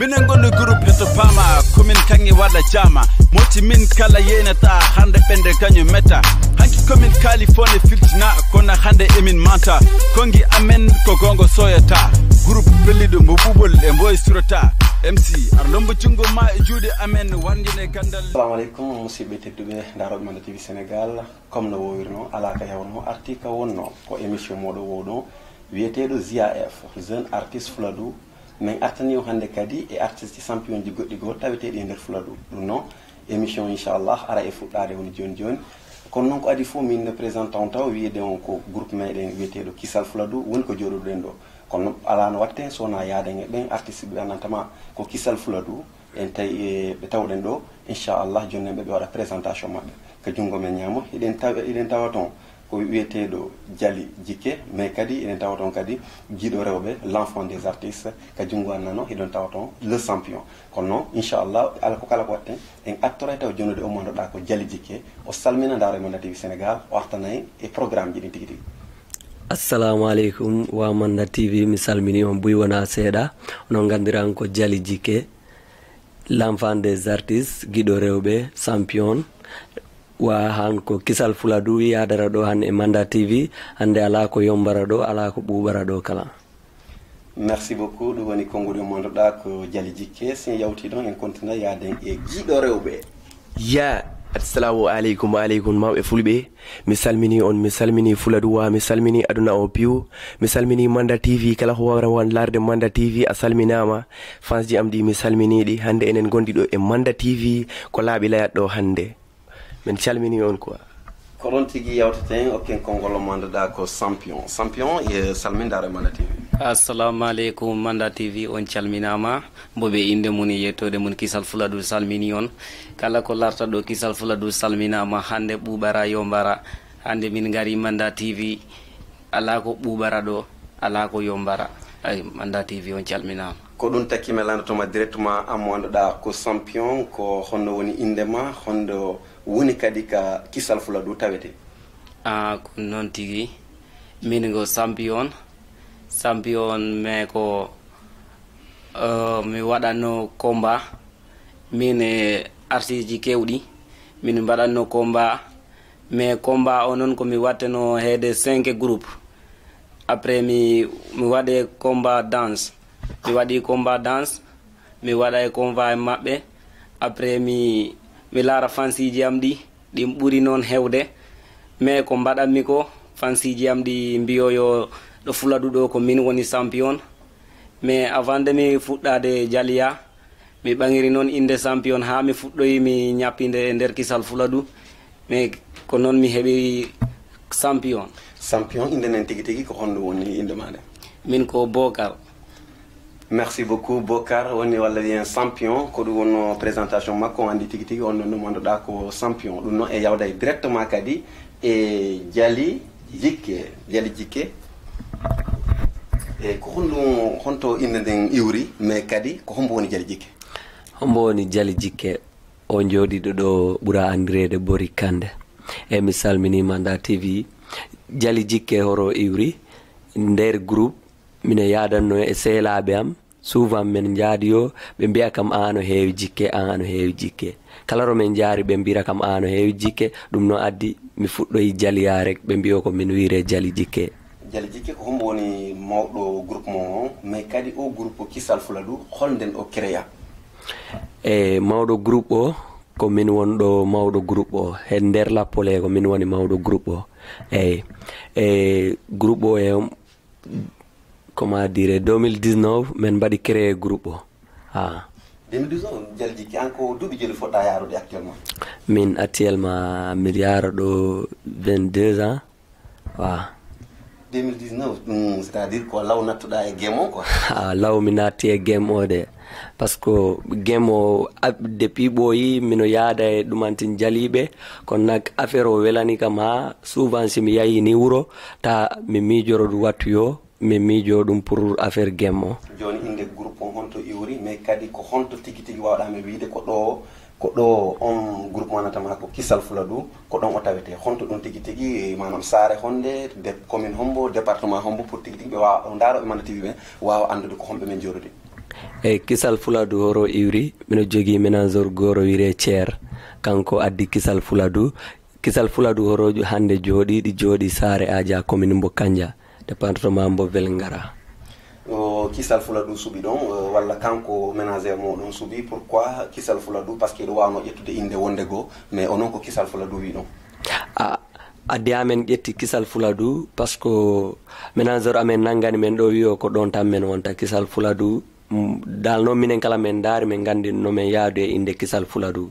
minen gonɗo groupe yetopama komin kange wada jama moti min kala yenata hande pende kañum meta hanki comme kaali fone firtina kono hande emin manta kongi amen ko gongo soyata groupe belliɗo mbo ɓuɓol e boy surata mc Arlombo Chungo ma e juuɗe amen wandine gandal assalamu aleykum musidɓe tedduɓe daroɓe man tv sénégal comme no wowirno ala ka hewno arti wonno ko émission moɗo wowɗo wiyeteɗo zia f jeune artiste fladou mais men yo hannde kadi et artiste champion di goddi go tawete di e nder fula ɗum ɗum émission inchallah ara e fuɗɗade woni joni joni kon non ko adi fof min représentant taw wiyede on ko groupe meɗen do kisal fula du woni ko joɗoɗen ɗo kono noon ala no watte sowona yaaden e ben artiste ɓe annantama ko kisal fula du en tawi be tawɗen ɗo inchallah jonnon ɓe ɓe waɗa présentation maɓɓe ko junngo men ñaamo eɗen tawa eɗen tawaton ko wiyeteɗo djali jikke mais kadi enen tawa ton kadi jiiɗo rewɓe l' enfant des artistes ka junngo e annano heɗon tawa ton le champion kono noon inchallah ala ko kala ko watten en attorae taw jonnude o mandoɗa ko djali jikke o salmina ndaro e mandatv sénégal o artanayi e programme ji ɗin tigi tigi assalamu aleykum wa manda tv mi salmini on boy wona seeɗa onon gandiran ko djali jikke l' enfant des artistes giɗo rewɓe champion wa han ko kisal fula yadara ɗo han e manda tv hande ala ko yombara ɗo ala ko ɓuɓara ɗo kala merci beaucoup ɗum woni konnguɗo mondoɗa ko jali jikke sin yawti ɗon en continua yaden e giɗo rewɓe ya assalamu aleykum aleykum mawɓe fulɓe mi salmini on mi salmini fuladuwa mi salmini aduna o piw mi salmini manda tv kala ko wawrawan larde manda tv a salminama fansji am ɗi mi salminiɗi hande enen gondi ɗo e manda tv ko laaɓi layat ɗo hande min calmini on quoi koron tigi yawteten okken konngol o mandaɗa ko champion champion e salmindare manda tv assalamu aleykum manda tv on calminama mboɓe inde mum e yettode mum kisal fuladu salmini on kala ko larta ɗo kisal fuladu salminama hande ɓuɓara mbara hande min gari manda tv ala ko ɓuɓara ɗo ala ko yo mbara ay manda tv on calminama ko ɗum takkima mi directement amo anduɗa ko champion ko honno woni indema hondo woni kadi ka kisal fula dow tawete a ah, ko noon tigi min ko champion champion mais ko uh, mi waɗatno combat min ji kewɗi min mbaɗatno combat mais combat o noon komi watteno heede 5 groupe après mi mi waɗe combat danse mi waɗi combat danse mi waɗa e combat e maɓɓe après mi mi laara fansiji am ɗi ɗin ɓuri noon hewde mais ko mbaɗatmi ko fansiji am ɗi mbiyoyo ɗo fuladu ɗo ko min woni champion mais avant de mi fuɗɗade jaliya mi ɓaŋiri noon inde champion ha mi fuɗɗoyi mi ñappide e nder kisal fuladu mais ko noon mi heɓi champion champion inde nen tigui tigui ko honɗo woni inde ma nde min ko bokar merci beaucoup bocar est là wiyen champion ko do wonno présentation makko on andi tigi tigi on noon da ko champion ɗum non e yawda directement kadi e jali jikke jali jikke eyi ko honɗum honto inde den iwri mais kadi ko hombo woni jali jikke hombo woni jali jikke o jooɗiɗo do do andirede bori kande e misal mini manda tv jali jikke horo iwri nder groupe mine yadanno e sehlaɓe am souvent min jaadiyo ɓe mbiya kam ano heewi jikke an ano heewi jikke kala romin jaari ɓe mbira kam ano heewi jikke ɗum noon addi mi fuɗɗoyi jaliyare ɓe mbiyo ko min wiire jali jikke jali jikke ko hombo woni mawɗo groupe mon o mais kadi o groupe kisal fula ɗu holnden o créa e mawɗo groupe o ko min wonɗo mawɗo groupe o he nder lappole ko min woni mawɗo groupe o eyi e groupe o e comment dire 2019 min mbaɗi créé groupe o ha 2019 jalji an ko duuɓi joni foɗɗa yarude actuellement min actuellement mbiɗa yaara ɗo 22 ans wa 2019 ɗum c'est à dire ko law nattuɗa e game a quoi ha law mi natti e game o de par ce que game o depuis ɓooyi mino yaada e ɗumantin jaliɓe kono nak affaire o welani kam ha souvent simi yahi ni wuuro ta mi mijoro ɗum wattu yo mi miijo ɗum pour affaire gemmo joni inde groupe on honto iwri mais kadi ko honto tigi tigui wawɗami wiide ko ɗo ko ɗo on groupe manatama hakko kisal fula du ko ɗon o tawete honto ɗum tigi tigi e manam saare honde de commune hombo département hombo pour tigi tigi ɓe wawa daroɓe mana tiwi ɓe wawa andude ko homɓe men jorude eyyi kisal fuladu horo iwri mino jogui ménageur goro wiire thiére kanko addi kisal fuladu kisal fuladu horoju hande jooɗi ɗi jooɗi saare aja commune mbo kanja département mbo belngara o kisal fuladou suuɓi ɗon walla kanko ménagére moɗon suuɓi pourquoi kisal fuladou par ce que ɗo wawno ƴettude inde wonde goo mais onon ko kisal fuladou wi ɗon a adde amen ƴetti kisal fuladou par ce que ménagére amen nangani men ɗo wiyo ko ɗon tan men wonta kisal fuladou dal noon minen kala men daari min gandi min yaadu e inde kisal fuladou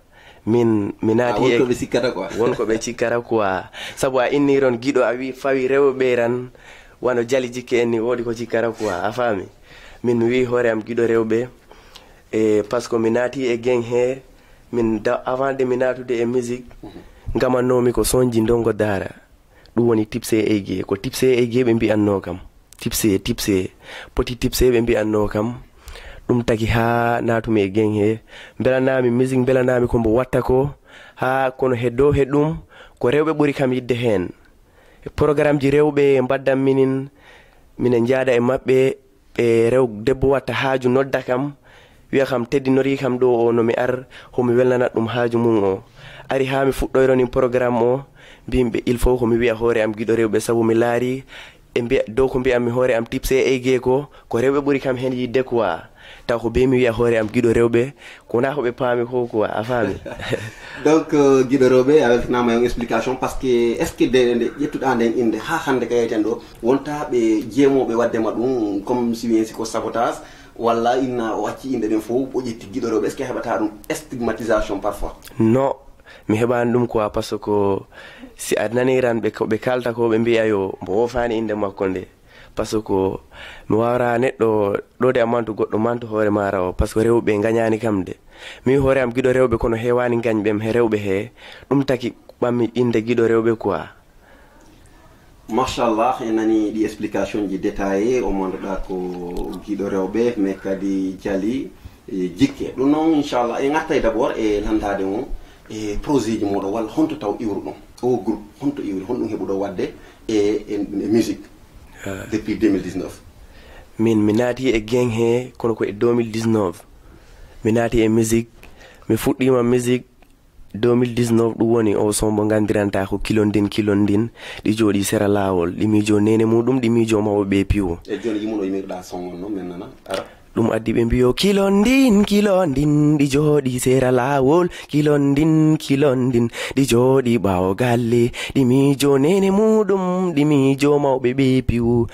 min mi naati ah, ko ɓe cikkata quoi sabu a inniron giɗo a wi fawi rewɓe ran wano jali jikke en ni wodi ko cikkata quoi a faami min mi wi hoore am giɗo rewɓe e par ce que mi naati e gen he min da avant de mi natude e musique mhm. gamannomi ko sonji dongo daara ɗum woni tipse e gie ko tipse e gie ɓe mbiyanno kam tipse tipse poti tipse ɓe mbiyanno kam ɗum taki haa natumi e gen he belanami musique belanami kombo watta ko ha kono he dow he ɗum ko rewɓe ɓuri kam yidde heen programme ji rewɓe mbaddan minin minen jaada e maɓɓe ɓe rew debbo watta haaju nodda kam wiya kam teddinori kam ɗo o nomi ar homi welnana ɗum haaju mum o ari ha mi nin programme o mbimɓe il faut komi wiya hoore am giɗo rewɓe sabu mi laari e mbiya dow ko mbiyammi hoore am tipse e geeko ko rewɓe ɓuri kam hen yidde quoi taw ko be mi wiya hoore am giɗo rewɓe kowona koɓe paami ko quoi a faami donc giɗo rewɓe a weltanama explication par ce que est ce que de nde ƴettuɗa nden inde ha hande ka yeyten ɗo wonta ɓe jeemoɓe waddema ɗum comme si wiyensi ko sabotage walla inna o acci inde ɗen fof o ƴetti giɗo rewɓe est ce que heɓata ɗum stigmatisation parfois non mi heɓani ɗum quoi par ce que si a naniran ɓe kalta ko ɓe mbiya yo mbo wofani inde makko nde pasque ko mi wawra neɗɗo ɗode amantu goɗɗo mantu hoore mara o pasque rewɓe gañani kam de mi hoore am giɗo rewɓe kono hewani gañɓem he rewɓe he ɗum taki ɓammi inde giɗo rewɓe quoi machallah e nani ɗi explication ji détaillé o manduɗa ko giɗo rewɓe mais kadi jali e jikke ɗum noon inchallah e gartay d' abord e landade mo e projet ji moɗo walla honto taw iwru ɗum o groupe honto iwri honɗum heɓuɗo wadde e e, e musique Ah. depuis 2019 min mi naati e gen he kono ko e 2019 mi naati e musique mi fuɗɗima musique 2019 ɗum woni o sombo gandiranta ko kilondin kilondin ɗi jooɗi sera lawol ɗi mijo nene muɗum ɗi mijo mawɓe ɓe piwo e joni yimuɗo yimirɗa songol noon min nana ara ɗum addi kilondin kilondin ɗi jooɗi sera laawol kilondin kilondin ɗi di baogali galle mi jo nene muɗum ɗi miijo mawɓe ɓe piwu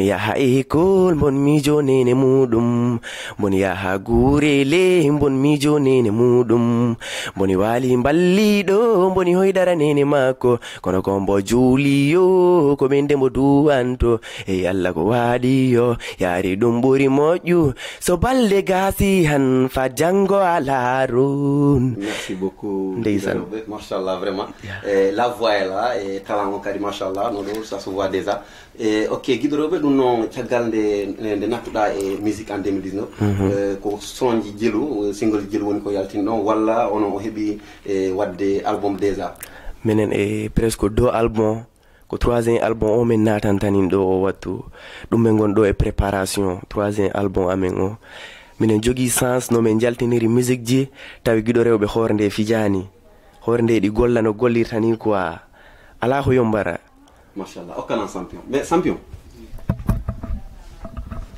ya yaha ekol mi jo nene muɗum mbon yaha guurele mi miijo nene muɗum mboni waali mballiɗo mboni hoydara nene maako kono kon mbo juuliyo ko ɓen nde mbo e allah ko wadi yaari yari ɓuri moju. so balɗe gasi han fa jango a laarun merci beaucoup ndeysan machallah vraiment yeah. eh, la voix ela e eh, talango kadi machallah no ɗo sa se voit déjà e eh, ok guidoroɓe ɗum noon caggal nde nde nattuɗa e eh, musique en 2019 mm -hmm. eh, ko songe jilu euh, single ji jilu woni ko yaltin ɗon walla ono o heeɓi e eh, wadde album déjà minen e eh, presque do album ko troisième album o min natantanin ɗo o wattu ɗum min gonɗo e préparation troisième album amin o minen jogii sens no min jaltiniri musique ji tawi giɗo rewɓe hoore nde e fijaani hoore nde ɗi golla no gollirta ni quoi ala ko yombara machallah okkanan champion mais champion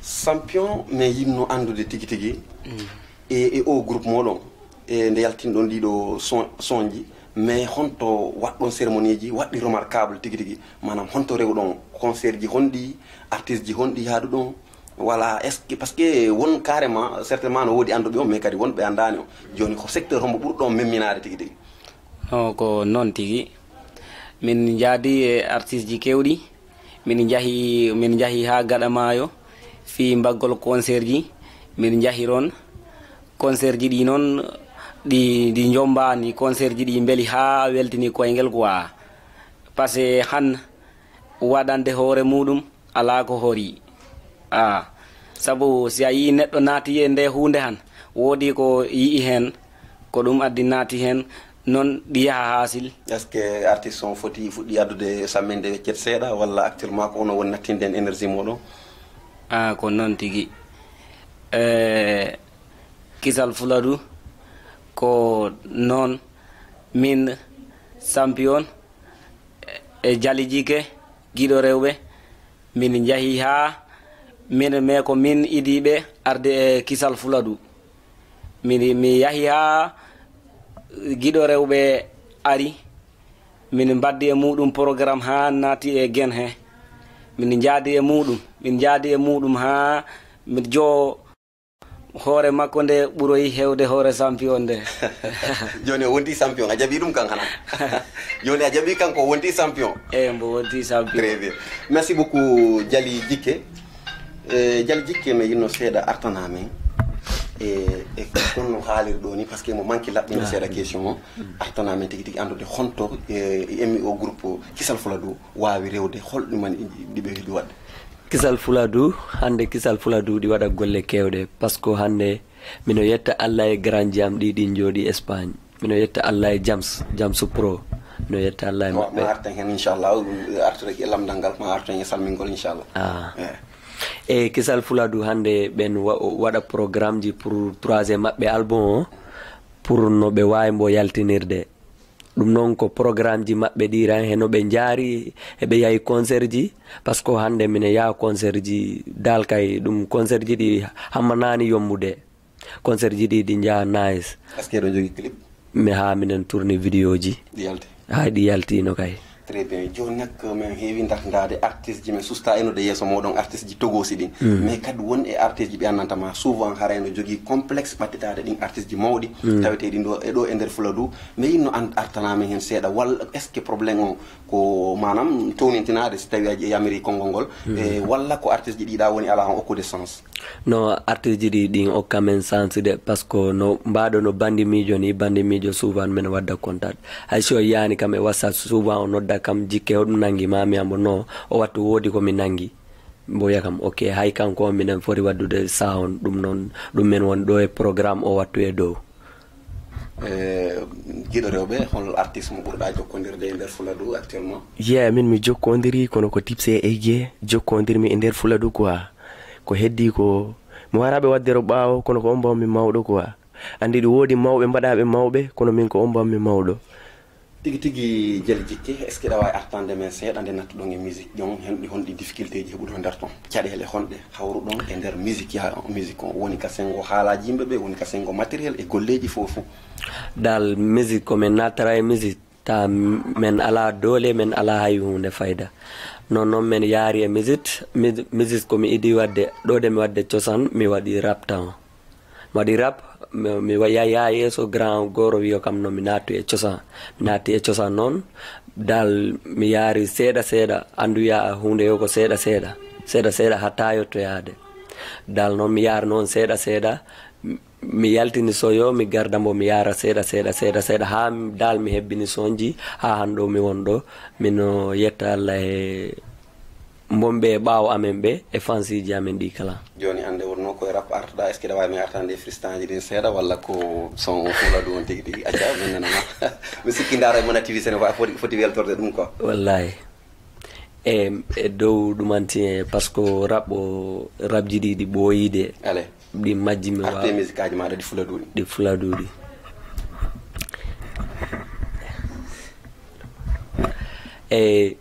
champion mais yimno anndude tigi tigi e e o groupe moɗon e nde yaltinɗon ɗiɗo son son ji mais honto waɗɗon cérémonie ji waɗɗi remarquable tigi tigi manam honto rew ɗon concert ji honɗi artiste ji honɗi haadu ɗon voilà est ce que par que won carrément certainement no woodi anduɓe on mais kadi wonɓe andani o joni ko secteur hombo ɓuuri memminade tigi tigi o ko noon tigi min jaadi e artiste ji kewɗi min jaahi min jaahi ha gaɗa maayo fi mbaggol concert ji min jaahi ron concert ji ɗi noon ɗi ɗi jombani concert ji ɗi beeli ha weldini koyngel goa par ce que han waɗande hoore muɗum ala ko hori a saabu si a yi neɗɗo naati e nde hunde han woodi ko yii hen ko ɗum addi naati hen noon ɗi yaha haasil est ce que artiste on foti fuɗɗi addude sammende ceet seeɗa walla actuellement ko ono won nattinde hen énergie moɗon a ko noon tigui eh, kisal fuladou ko noon min champion e jalijike giɗo rewɓe min jahi ha min me ko min idiɓe arde e kisal fuladu min mi yahi ha giɗo rewɓe ari min mbaddi e muɗum programme ha naati e guen he min jaadi e muɗum min jaadi e muɗum ha mi joo hoore makko nde ɓuroyi hewde hoore champion nde joni o wonti champion a jaɓi ɗum kan hana joni a jaɓi kanko o wonti champion e mbo wonti champion très bien merci beaucoup jali jikke e jali jikke mi yinno seeɗa artana min e e holno haalir ɗo ni par ce que mo manque laɓɓino ah. seeɗa question o artana min tigui tigui andude honto e, e o groupe kisal fula dow wawi rewde man ɗiɓe heedi wadde kisal fuladu hande kisal fuladu ɗi waɗa golle kewɗe par ce que hande mino yetta allah e grand jam ɗi ɗin jooɗi espagne mino yetta allah e jams jams pro mino yetta allah e maɓɓe artan hen inchallah artureki e lamdal ngal ma artan e salmingol inchallah ah. eh. e kisal fuladu hande ɓen waɗa programme ji pour troisiéme maɓɓe album o pour no ɓe wawi mbo yaltinirde ɗum noon ko programme ji maɓɓe ɗiran he no ɓe jaari eɓe yahi concert ji par ce que hannde mine yaha concert ji dal kay ɗum concert ji ɗi hamma naani yommude concert ji ɗi ɗi jaha nice mi ha minen tourné vidéo ji ha ɗi yaltino kay très bien joni nak min heewi dartidade artiste ji min susta de yesso moɗon artiste ji togosi ɗin mm. mais kadi won e artiste ji ɓe annantama souvent harayno jogui complexe ɓattitade ɗin artiste ji mawɗi mm. taweteɗi ɗo e ɗo e nder fula du mais yinno an artanamin hen seeɗa walla est ce que probléme o ko manam townintinade so tawi a yamiri e konngol ngol e walla ko artiste ji ɗiɗa woni ala hen okkude sens no artiste ji ɗi ɗin okkamen sens de par ce que no mbaɗo no bandi mijo ni bandi mijo souvent men wadda contact hay so yani kam e whatsapp souvent o nodda kam jikke hoɗum nangi mami am no o wattu woodi mi nangi mboya kam ok hay kanko minen foti waddude saha on ɗum noon ɗum min woni ɗo e programme eh, o wattu e dow giɗo rewɓe hol artiste mo ɓurɗa jokkodirde e nder fula actuellement yeah min mi jokkodiri kono ko tipse e gue jokkodirmi e nder fula du quoi ko heddi ko mi waraɓe waddero ɓaawo kono ko on mbawmi mawɗo quoi andi ɗi woodi mawɓe mbaɗaɓe mawɓe kono min ko on mbawmi mawɗo tigi tigi jali jikke est ce que ɗa wawi artande men seeɗa nde natta ɗon e musique jon hen honɗi difficulté ji heɓuɗo e nder ton caɗele honɗe hawru ɗon e nder musique yaha musique on woni kasengo sengo haalaji yimɓeɓe woni kasengo matériel e golleji fo dal musique komin natara e musique ta men ala doole men ala hay hunde fayda non noon min yaari e musique musique komi idi wadde ɗo de mi wadde cosan mi waɗi rap tan mi rap mi ya yeso grand goro wiya kam no mi naatu e cosan mi naati e cosan noon dal mi yaari seeɗa seeɗa anduya hunde yo ko seeɗa seeɗa seeɗa seeɗa to yottoyaade dal noon mi yaara noon seeɗa seeɗa mi yaltini soyo mi garda mbo mi yara seeɗa seeɗa seeɗa seeɗa ha dal mi hebbini sonji ha hanɗo mi wonɗo mino yetta allah e mbonɓe e ɓaawo amen ɓe e fansiji amen ɗi kala joni hande koye rap artoɗa est ce que aɗa wawi min artande e wala ɗin seeɗa walla ko son fuula ɗum tigui tigui acca min nanama mi sikki daara e mon activité ne wawi foti foti weltorde ɗum quoi wallayi e e e par que rap o di ɗi ɗi ale Di majji mi wawi musique aji maɗa ɗi fula duuɗi ɗi fula e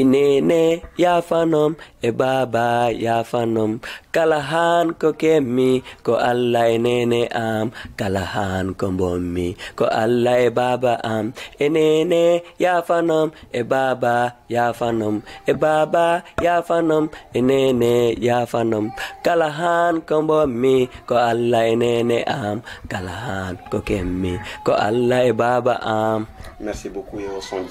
inene yafanom e baba yafanom kala han ko kemmi ko alla inene am Kalahan han ko bommi ko alla e baba am inene ya yafanom e baba yafanom e baba fanom inene ya yafanom Kalahan han ko bommi ko alla inene am Kalahan, han ko kemmi ko alla e baba am merci beaucoup yo son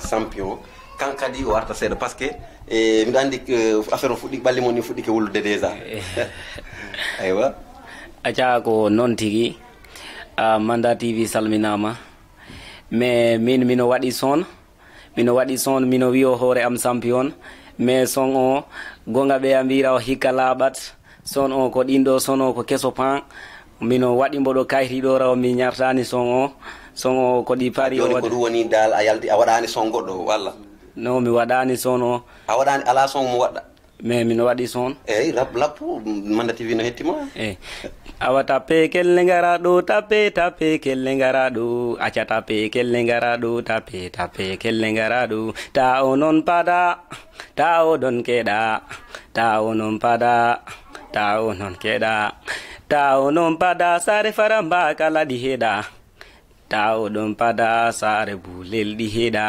champion kankadi o arta seeɗa par ce que e mbiɗa anndi e, affaire o fuɗɗi ɓalle mon ni fuɗɗi ke e déjà eh. aywa acaa ko noon tigi uh, manda tv salminama mais min mino waɗi soon mino waɗi soon mino wiyo hoore am champion mais son o gonga ɓe a mbira o hikka laaɓat son o ko ɗinɗo son o ko keso pan mino waɗi mboɗo kayitiɗo raw min ñartani son o Songo ko ɗi paari joni ko ɗum woni dal a yaldi a waɗani son goɗɗo walla no mi waɗani son o a waɗani ala son mo waɗɗa mais mino waɗi son eyyi rab lappo manda tv no hettima eyyi awa tappe kelle gara ɗo tappe tappe kelle gara ɗo acca tappe kelle gara ɗo tappe tappe kelle ɗo ta o pada ta o keda, keɗa ta o pada ta o keda, keɗa ta o pada sare fara mba kala ɗi heɗa ta oɗon pada saare bulelɗi heɗa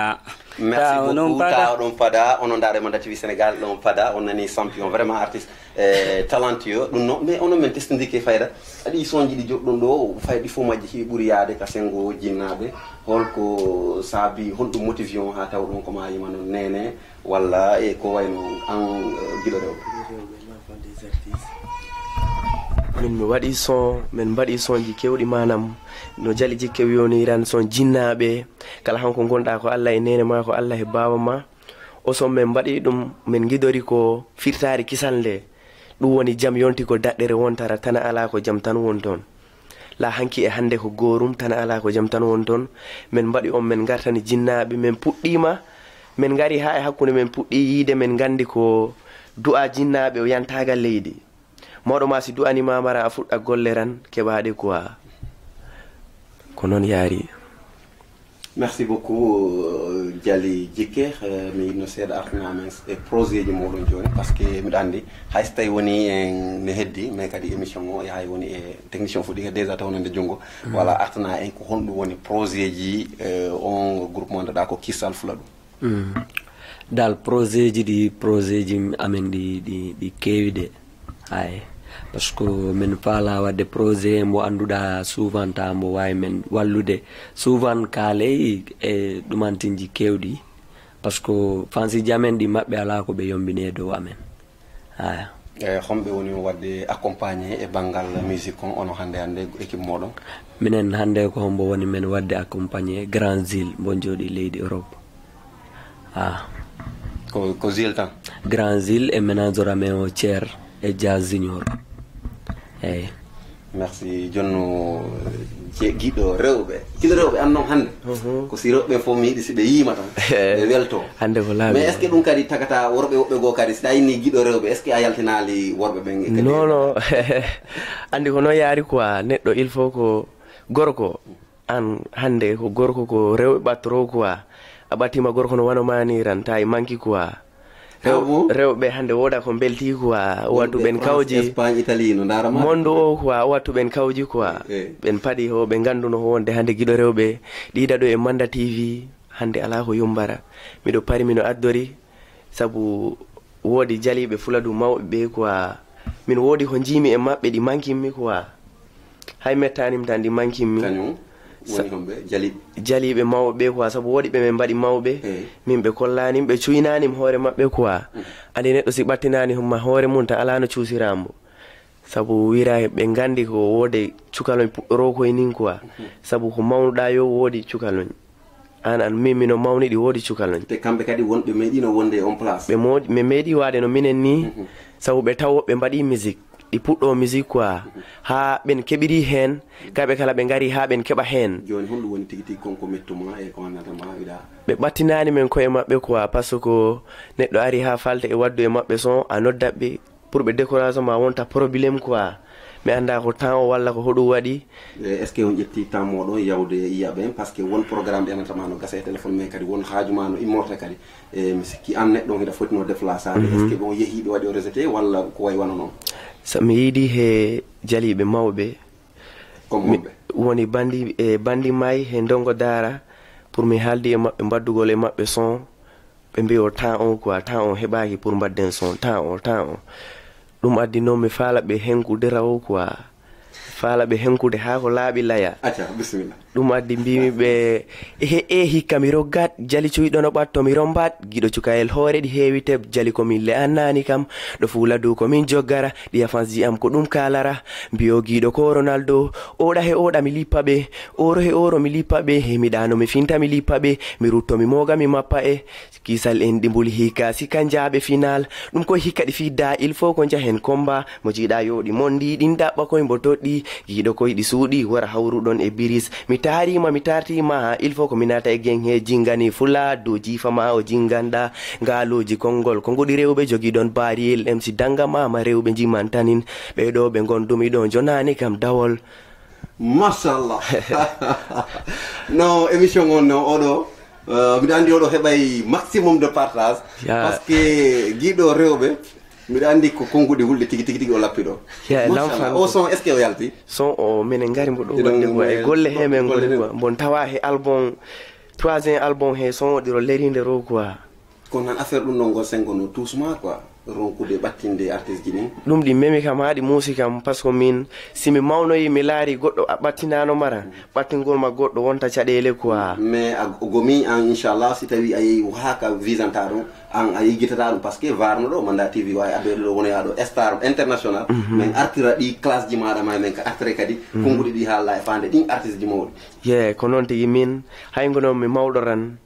merci beaucoup ta oɗon fada ono darema da tv sénégal ɗon fada on nani champion vraiment artiste eh, talentueux ɗum noon mais onon men testidike fayda aɗi son ji ɗi joɗɗon ɗo fay ɗi fof majji heɓi ɓuuri yaade ka sengo jinnaɓe holko saabi honɗum motivion ha taw ɗon koma yima noon nene walla e ko wayno an eh, giɗo rewɓe min mi waɗi son min mbaɗi son ji kewɗi manam no jali jikke wiwoni iran son jinnaɓe kala hanko gonɗa ko allah e nene ma ko allah e bawa ma o son min mbaɗi ɗum min guidori ko firtari kisanle ɗum woni jaam yonti ko daɗɗere wontara tana ala ko jaam tan won toon la hanki e hande ko gorum tana ala ko jaam tan won toon min mbaɗi on min gartani jinnaɓe min puɗɗima min gari ha e hakkude min puɗɗi yiide min gandi ko du'a jinnaɓe o yantagal leydi mawɗo ma si du'ani mamara a fuɗɗa golle ran keɓaɗe quoi ko noon yaari merci beaucoup euh, dialli jikkeh mi yinno seeɗa artuna amen e projet ji moɗon joni par ce que mbiɗa anndi hayso tawi woni e ne heddi mais kadi émission o yahay woni e technicien fuɗɗi e déjà tawnande junngo mm. voilà artuna en ko honɗum woni projet ji euh, on groupement ndeɗa ko kissal fula ɗum mm. dal projet ji ɗi projet ji amen ɗi ɗi ɗi keewi de haye parceque min faala wadde projet mbo anduɗa souvent ta mbo wawi men wallude souvent kaaley e ɗumantinji kewɗi parceque fansiji amen ɗi mabɓe ala ko ɓe yombine dow amen aya eyi homɓe woni wadde accompagné e banggal musique on ono hande hande équipe moɗon minen hande ko hombo woni men wadde accompagné grand gile mbo jooɗi leydi europe a ko ko gile tan grand gile e ménageur amen o ceer e jas junior eyyi merci jonno jeeguiɗo rewɓe kilo rewɓe noon hannde ko si rewɓe fof mi yiɗi siɓe yiima tan ɓe welto hannde ko laaɓi mais est ce que ɗum kadi tagata worɓe woɓɓe goo kadi siɗa yinni guiɗo rewɓe est ce que a yaltinaali worɓe ɓen non non andi ko noon yaari quoi neɗɗo il faut ko gorko an hannde ko gorko ko rewɓe ɓattoro quoi a ɓattima gorko no wano tan ta e manki quoi rewɓe hannde woda ko belti quoi wattuɓen kawji mondu o quoi wattuɓen kawji quoi ɓen e. paɗi ho ɓe ngannduno ho wonde hannde giɗo rewɓe ɗiɗa ɗo e manda tv hannde ala ko yombara miɗo pari mino addori sabu woodi jaliɓe fuladu mawɓe ɓe quoi min woodi ko jimi e maɓɓe ɗi mankinmi quoi hay mettanim tan ɗi mankinmi jaliɓe mawɓe quoi saabu woɗi ɓe min mbaɗi mawɓe min ɓe kollanim ɓe cuynanim hoore maɓɓe quoi hmm. andi neɗɗo si ɓattinani ma hoore mum ta alano cuusirambo saabu wira ɓe gandi ko woode cukaloñ puɗɗoro koye nin quoi hmm. sabu ko mawnuɗa yo woodi cukaloñ an an min mino mawni ɗi woodi cukaloñ te kamɓe kadi wonɓe meeɗino wonde on place ɓe meeɗi wade no minen ni hmm. sabu ɓe taw ɓe mbaɗi musique ɗi puɗɗo musique quoi ha ɓen keɓiri hen kamɓe kala ɓe gari ha ɓen keɓa hen e ɓe ɓattinani men koye mabɓe quoi par ce que neɗɗo ari ha falta e waddu e mabɓe son a noddaɓɓe pour ɓe découragement ma wonta probléme quoi mi anda ko temps o walla ko hoɗum waɗi e est ce que on ƴetti temps moɗon yawde yiyaɓen par ce que won programme ɓe anatama no gasa e téléphone ma kadi won haajuma no immorte kadi Eh, mhm. e mi sikki an neɗɗo hiɗa fotino déplacade est ce que bon yeehiɓe waɗi o rejeté walla ko way wana noon mi yiiɗi he jaliɓe mawɓe comme woni bandi e bandi may he ndongo daara pour mi haaldi e maɓɓe mbaddugol e maɓɓe son ɓe mbi o temps on quoi temps on heɓaki pour mbadden son temps on temps on ɗum addi noon mi faala ɓe henkudira o quoi faala ɓe henkude haa ko laaɓi laya acca bisimilla ɗum addi mbimi ɓe he e hikka mi roggat jali cuyiɗo no ɓat to mi rombat giɗo cukayel hoore ɗi heewi teb jali komin le'annani kam ɗo fuula dow komin joggara ɗi afansji am ko ɗum kalara mbiyo giɗo ko ronaldo oɗa he oɗa mi lippa ɓe oro he oro mi lippa ɓe hemiɗano mi finta mi lippa ɓe mi rutto mi moga mi mappa e kisal en ɗimbul hikka sika jaaɓe final ɗum ko hikka ɗi fidda il faut ko jahen komba mo jiiɗa yoɗi mondi ɗin daɓɓa koye mbo toɗɗi giɗo koyɗi suuɗi wara hawruɗon e biris mi tarima mi tartima ha il faut ko mi nata e genhe jingani fula dow jifama o jinganɗa ngaloji konngol kongoɗi rewɓe jogui ɗon bariyel mc dangamama rewɓe jimantanin ɓeɗo ɓe gondumi ɗon jonani kam dawol machallah no émission on no oɗo uh, mbiɗa andi oɗo heɓay maximum de partage yeah. par ce que guiɗo rewɓe mbiɗa anndi ko konngude hulde tigi tigi tigi o lappi ɗo o son est ce que o yalti son o mine ngari mbo ɗoo e, e golle hee men gol quoi mbon tawa he album troisiéme album he son oɗiro lerinde ro quoi ko nan affaire ɗum ɗon ngol sengo no tousement quoi ronkude ɓattinde artiste ji ɗin ɗum ɗi memi kam haɗi muusi kam par ce que min simi mawnoyi mi laari goɗɗo a ɓattinano mara ɓattingol ma goɗɗo wonta caɗele quoi mais a gomi an inchallah si tawi a yehi ha ka visanta ɗum an a yigitata ɗum par ce que varno ɗo manda tv wawi addoyde ɗo wonoya ɗo star international min mhm. artira ɗi classe ji maɗa ma e min ka artire kadi mhm. kunguɗe ɗi haalla e fande ɗin artiste ji mawɗi ye ko noon tigui min haygono mi tan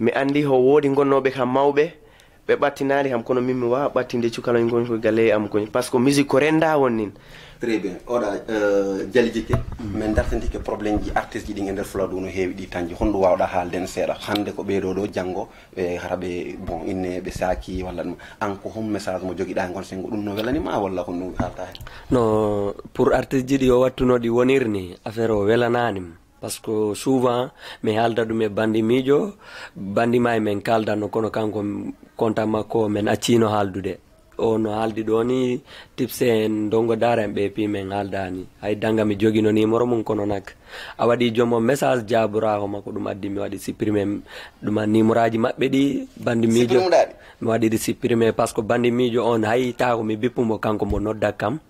mi andi ho woodi gonnoɓe kam mawɓe ɓe ɓattinani kam kono min mi wawa ɓattinde cukaloñ gon koye galle am koñ par ce que musique ko renda won nin très bien oɗa eh, jali jikke min dartandike probléme ji artiste ji ɗi e nder fula no heewi ɗi tanji honɗum wawɗa haalden seeɗa hande ko ɓeeɗo ɗo janggo ɓe hara ɓe bon inne ɓe saaki walla ɗum an ko hon message mo joguiɗa gon sengo ɗum no welanima walla ko no haalta hen no pour artiste ji ɗi o wattunoɗi wonirni affaire o welananim parce que souvent mi haalda ɗum e bandimijo bandima e men kaldano kono kanko konta makko min accino haaldude o no haaldi ɗo ni tipse en dongo en ɓe pi min haaldani hay danga mi jogino numéro mum kono nak a waɗi jomo message jaboraho makko ɗum addi mi waɗi supprimé ɗuma a maɓɓe ɗi bandimijo mi waɗiɗi supprimé par ce que bandimijo on hay taako mi bippumo kanko mo noddat kam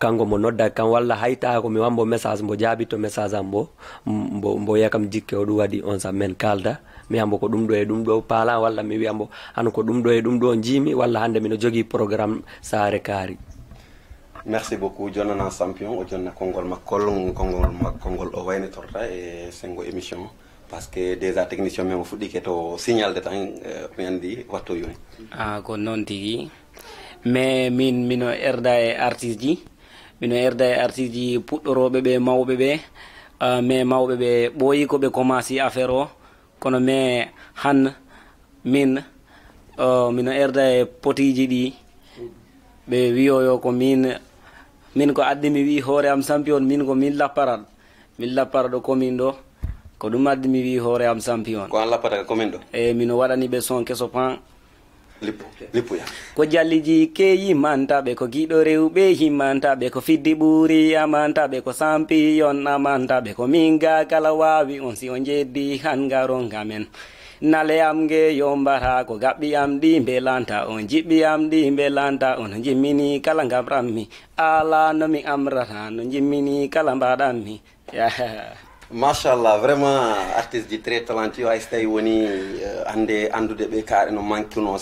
kanko mo nodda kan walla hayta ko mi wambo message mbo jaabi to message am mbo mbo mbo yiya jikke o ɗum waɗi on sa men kalda mi ambo ko ɗum ɗo e ɗum ɗo pala walla mi wiyambo an ko ɗum ɗo e ɗum ɗo jiimi walla hannde mino jogi programme saare kaari merci beaucoup jonana champion o jonna kongol makkol konngol makkongol o wayne torta e sengo émission par ce que déjà technicien même o fuɗɗike to signalde tan eh, mi anndi watto yoni a ah, ko noon tigi mais min mino erda e artiste ji mino erda e artiji puɗɗoroɓe ɓe mawɓe ɓe uh, mais mawɓe ɓe ɓooyi koɓe commencé affaire o kono mais han min uh, mino erda e potiji ɗi ɓe wiyoyo ko min min ko addimi wi hoore am champion min ko min lapparat min lappara ɗo commune ɗo ko ɗum addimi wi hoore am champion ko an lappataka commune ɗo eyyi mino waɗani ɓe son kesso pan lippuya ya. ko jalliji keyi mantaɓe ko giɗo rewɓe himantaɓe ko fiddi ɓuuri amantaɓe ya ko sampiyon amantaɓe ko minga kala wawi on si on jeddi han garongamen naleyam nge yo mbara ko gaɓɓiyam ɗi belanta on jiɓɓiyam ɗi belanta on jimmini kala gam ala nomi amrata no jimmini kala mbaɗanmi yeah. Masha'Allah, allah vraiment artiste ji très talentueux hay so euh, ande, woni hannde anndude ɓe kaare no manquino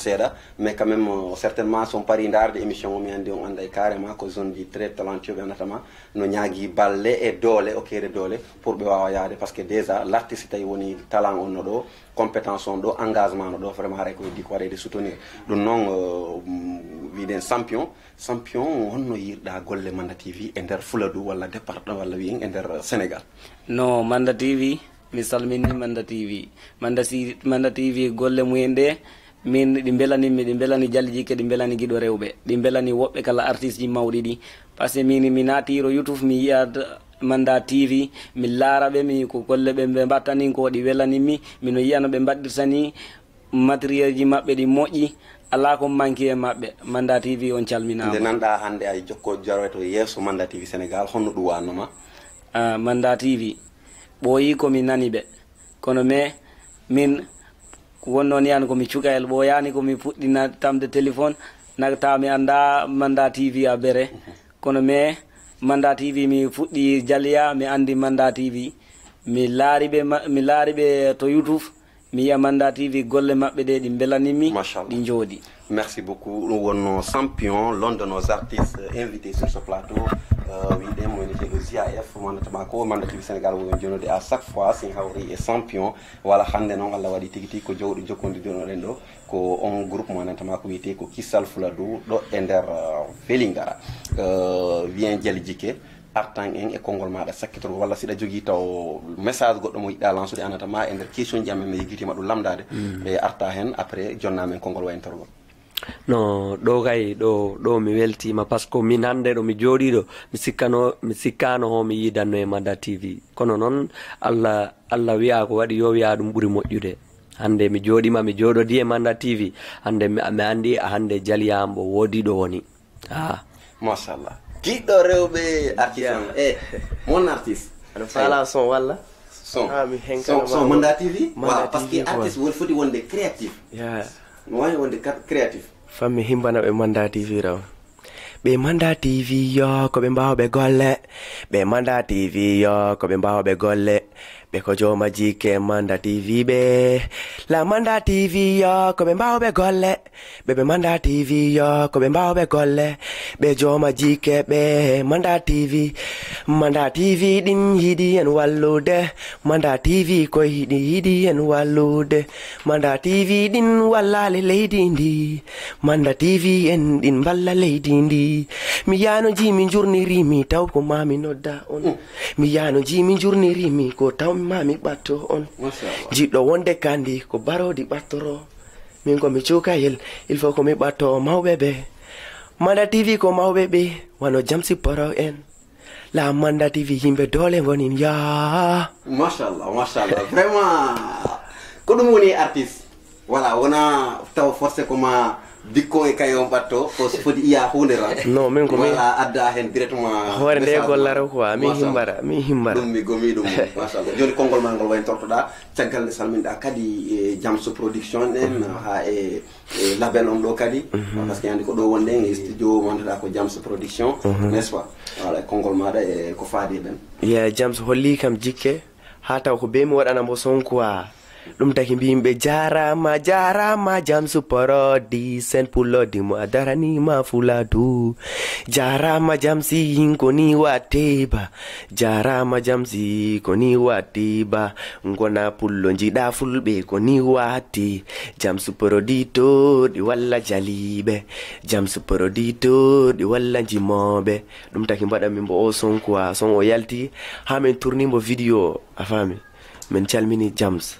mais quand même euh, certainement son pari ndaarde émission o mi ande on annda carrément ko zone ji très talentueux ɓe annatama no ñaagui balle et doole okkere doole pour be wawa yaade parce que déjà l'artiste tay woni talent onno compétence do engagement do ɗo vraiment haray koye diko waɗede soutenir non noon euh, wiɗen champion champion honno yirɗa golle manda tv e nder fuladu wala département wala wing e nder euh, sénégal non manda tv mi salmini manda tv manda si manda tv golle mu ɗe min belani mi di belani jaljike ɗi belani gido rewbe di belani wobbe kala artiste ji mawdi di parce que min mi natiro youtube mi manda tv min laara ɓe mi ko golle ɓe ɓe mbatta ni ko waɗi welanimi mino yiyano ɓe mbaɗirta ni matériel ji maɓɓe ɗi moƴƴi ala ko manqui e maɓɓe manda tv on calminade nanɗa hannde ay jokko jarowe to yesso manda tv sénégal holno ɗum wannoma ah, manda tv ɓooyi komi nani ɓe kono mais min wonno ni an komi cukayel ɓoyani komi fuɗɗina tamde téléphone nagtami annda manda tv a bere mhm. kono mais manda tv mi fuɗɗi jaliya mi andi manda tv mi laari mi laari to youtube mi yiya manda tv golle maɓɓe ɗe ɗi belanimi ɗi jooɗi merci beaucoup wonno champion l'un de nos artistes invités sur ce plateau euh, oui, wiiɗemo woni tego gif mandatama ko du sénégal women jonode à chaque fois sin hawri e champion wala hannde noon allah waɗi tigi tigi ko jawɗi jokkodidir oɗen ɗo ko on groupe mandatama ko wiyete ko kissal fula dow ɗo e nder velingara euh, wiyen euh, diali jikke artan en e konngol maɗa sakkitorgo walla siɗa jogii taw message goɗɗo mo yiɗɗa lansude anatama e nder question ji amen mi yiguitima ɗum lamdade mm. e arta hen après jonnamen konngol waynitorgol no ɗogay ɗo ɗo mi weltima par ce que min hande ɗo mi joɗiɗo mi sikkano mi sikkano ho mi yidanno e mada tv kono noon allah allah wiya ko waɗi yo wiya ɗum ɓuuri moƴƴude hande mi joɗima mi joɗodi e manda tv hande mi andi a hande jaliyam o woodi ɗo woni a machallah kiɗɗo rewɓe artisan e eh, mon artiste aɗa fala son walla son mi henkaso manda tv par ce que artiste woni foti wonde créative mi wawi wonde créatif fammi himbana ɓe manda tv raw ɓe manda tv yo ko ɓe mbawa golle ɓe manda tv yo ko ɓe mbawa golle ɓe ko jomaji ke manda tv be la manda tv yo ko ɓe be golle ɓe ɓe manda tv yo ko ɓe be golle ɓe jomaji ke ɓe manda tv manda tv din yiɗi en wallude manda tv ko yiɗi yiɗi en wallude manda tv ɗin wallale leydi ndi manda tv en din balla leydi ndi mi ji mi jurni rimi taw ko mami nodda on mm. mi ji mi jurni rimi ko taw mami ɓatto on jiɗɗo wonde kandi ko barodi ɓattoro min komi cukayel il faut komi ɓatto mawɓe ɓe manda tv ko mawɓe ɓe wano jamsi porow en la manda tv yimɓe dole gonin ya machallah machallah vraiment ko ɗum woni artiste voilà wona taw forcé koma dikkoye kayo ɓatto ko foti iya hunde ran non min ko wala adda hen directement hoore nde gollata quoi min himbara min himbara ɗum mi gomi ɗum machallah joni konngol ma ngol wayn tortoɗa caggal nde salminɗa kadi e jamso production en mhm. ha e, e label on ɗo kadi mhm. par ce que andi ko ɗo wonde e studio wondeɗa ko jams production mhm. n'est ce pas voilà e konngol maɗa e ko faadi ɓen ye jams holli kam jikke ha taw ko be mi waɗanamo son quoi ɗum taki mbiyimɓe jarama jarama jam suporodi sen pullodimo a daranima fuladu jarama jamsi koni watteba jarama jamsi koni watteba gona pullo jiɗa fulɓe koni wati jam suporodi to ɗi walla jaliɓe jam suporodi to ɗi walla jimoɓe ɗum taki mbaɗanmin bo o sonkuwa son o yalti ha min turnimo video afami fami min calmini jams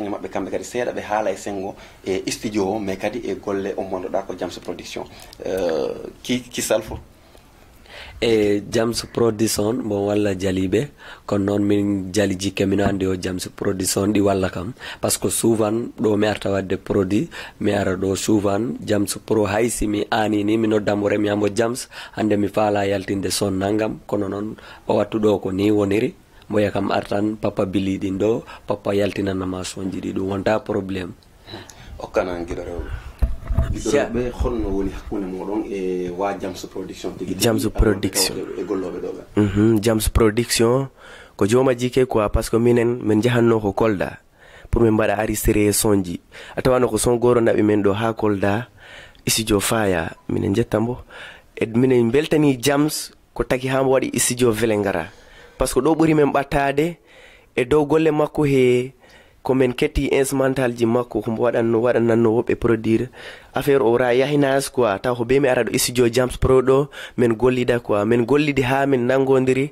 artiŋe maɓɓe kamɓe kadi seeɗa ɓe haala e senngo e studio o mais kadi e golle o mondoɗa ko jamse production euh, ki kisal fo e jamse production bon walla jaliɓe kono noon min jali jikke mino andi o jamse production ɗi walla kam par ce que souvent ɗo mi arta wadde produit mi ara ɗo souvent jamse pro haysi mi anini mi noddamoremi yambo jamse hande mi faala yaltinde son naggam kono noon o wattuɗo ko ni woniri moya kam artan papa din ɗo papa yaltinanama soñjiɗi ɗum wonta probléme hokkana guila rewɓe ɓiɗɗoɓe holno woni hakkunde moɗon e wa jams production tigi jams production e golloɓe ɗoɓe mhm, jams production ko joma jike quoi parce que minen men jahanno ko kolda pour min mbaɗa aristere son ji a tawano ko son goro naɓi men ɗo ha kolda isidio faya minen jetta mbo e minen beltani jams ko taki ha mbo waɗi isidio velengara par ce que ɗo ɓuri men ɓattade e dow golle makko he komin ketti instrumental ji makko komo waɗanno waɗananno woɓɓe produire affaire o ra yahinas quoi taw ko be mi ara ɗo studio jams pro ɗo min gollida quoi men gollidi ha min nangodiri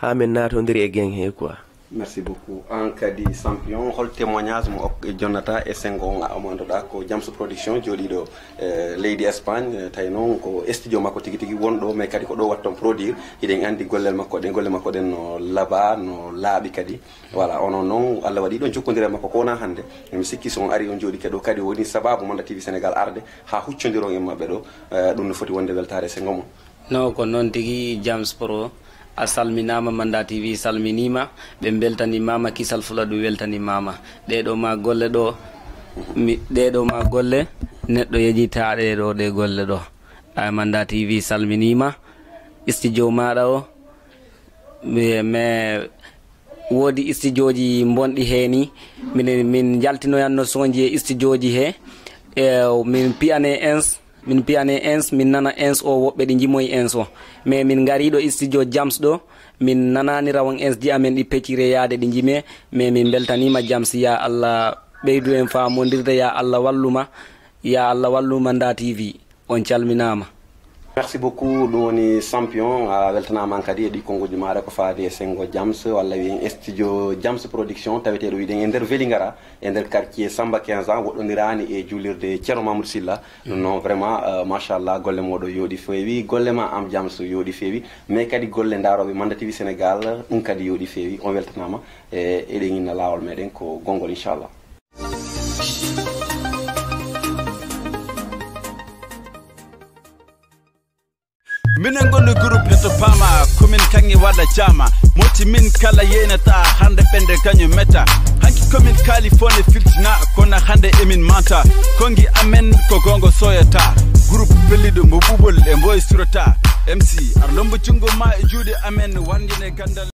ha min natodiri e gen he quoi merci beaucoup an kadi champion hol témoignage mo jonata e sengo mo anduɗa ko jams production joɗiɗo do euh, Lady espagne euh, tawi noon ko studio makko tigui won do mais kadi ko ɗo watton produire eɗen andi gollel makko ɗen golle makko ɗen no laba no laaɓi kadi voilà onon noon allah waɗi ɗon jokkodira makko ko wona hande. mi sikki so on ari on jooɗi keɗo kadi woni sababu manda tv sénégal arde ha huccodiron e mabɓe ɗo ɗum euh, no foti wonde weltare sengo mo no ko noon tigui jams pro a salminama manda tv salminima ɓe beltanimama kisal fula ɗum weltanimama ɗeɗo ma golle ɗo ɗeɗo ma golle neɗɗo yejita ɗeɗo ɗe golle ɗo manda tv salminima istijo maɗa o me woodi studio bonɗi heeni min min jaltinoyanno soji e studio he e min piyane ins min mbiyane ens min nana ens o woɓɓe ɗi jimoyi ens o mais min gariɗo studio jams ɗo min nanani rawon ens ji amen ɗi peccire yaade ɗi jime mais min beltanima jams ya allah ɓeydu en famodirde ya allah walluma ya allah walluma nda tv on calminama merci beaucoup ɗo champion a weltanama an e ɗi kongoji maɗa ko faadi e senggo jams walla wi studio jams production taweteɗo wiɗen e nder velingara e nder quartier samba 15 ans woɗɗodirani e juulirde ceerno mamoudou silla ɗum mm. noon vraiment euh, machallah golle moɗo yooɗi feewi gollema am jams yooɗi feewi mais kadi golle daroɓe manda tivi sénégal ɗum kadi yooɗi feewi on weltanama e eɗen inna lawol meɗen ko gongol inchallah minen gonɗo groupe yetto pama commune kangi waɗa jaama moti min kala ta hande ɓende kanyo meta hanki commune kaali fone na kona hande emin manta kongi amen ko gongo soyata groupe belliɗo mo ɓuɓol e surata mc arlombo chungo ma e juuɗe amen wandine gandal